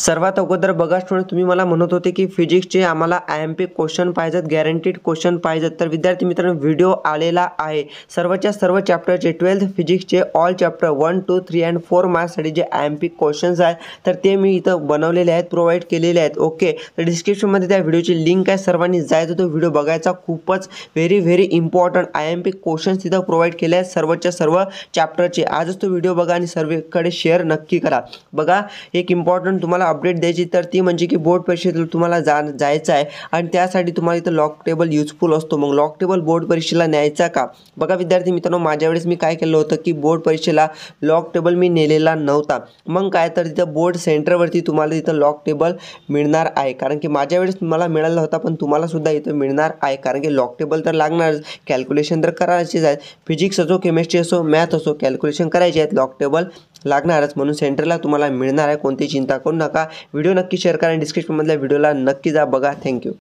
सर्वात अगोदर बघा स्टुडंट तुम्ही मला म्हणत होते की फिजिक्सचे आम्हाला आय एम पी क्वेश्चन पाहिजेत गॅरंटीड क्वेश्चन पाहिजेत तर विद्यार्थी मित्रांनो व्हिडिओ आलेला आहे सर्वच्या सर्व चॅप्टरचे ट्वेल्थ फिजिक्सचे all chapter one two three and four मार्क्ससाठी जे आय एम पी क्वेश्चन्स आहेत तर ते मी इथं बनवलेले आहेत प्रोव्हाइड केलेले आहेत ओके तर डिस्क्रिप्शनमध्ये त्या व्हिडिओची लिंक आहे सर्वांनी जायचं तो व्हिडिओ बघायचा खूपच very very important I M P questions तिथं प्रोव्हाइड केले आहेत सर्वच्या सर्व चॅप्टरचे आजच तो व्हिडिओ बघा आणि सर्वेकडे शेअर नक्की करा बघा एक इम्पॉर्टंट तुम्हाला अपडेट द्यायची तर ती म्हणजे की बोर्ड परीक्षेला तुम्हाला जा जायचं आहे आणि त्यासाठी तुम्हाला इथं लॉक टेबल युजफुल असतो मग लॉक टेबल बोर्ड परीक्षेला न्यायचा का बघा विद्यार्थी मित्रांनो माझ्या वेळेस मी काय केलं होतं की बोर्ड परीक्षेला लॉक टेबल मी नेलेला नव्हता मग काय तर तिथं बोर्ड सेंटरवरती तुम्हाला तिथं लॉक टेबल मिळणार आहे कारण की माझ्या वेळेस मला मिळाला होता पण तुम्हालासुद्धा इथं मिळणार आहे कारण की लॉक टेबल तर लागणारच कॅल्क्युलेशन तर करायचीच आहेत फिजिक्स असो केमिस्ट्री असो मॅथ असो कॅल्क्युलेशन करायचे आहेत लॉक टेबल लागणारच म्हणून सेंटरला तुम्हाला मिळणार आहे कोणती चिंता करू नका व्हिडिओ नक्की शेअर करा आणि डिस्क्रिप्शनमधल्या व्हिडिओला नक्की जा बघा थँक्यू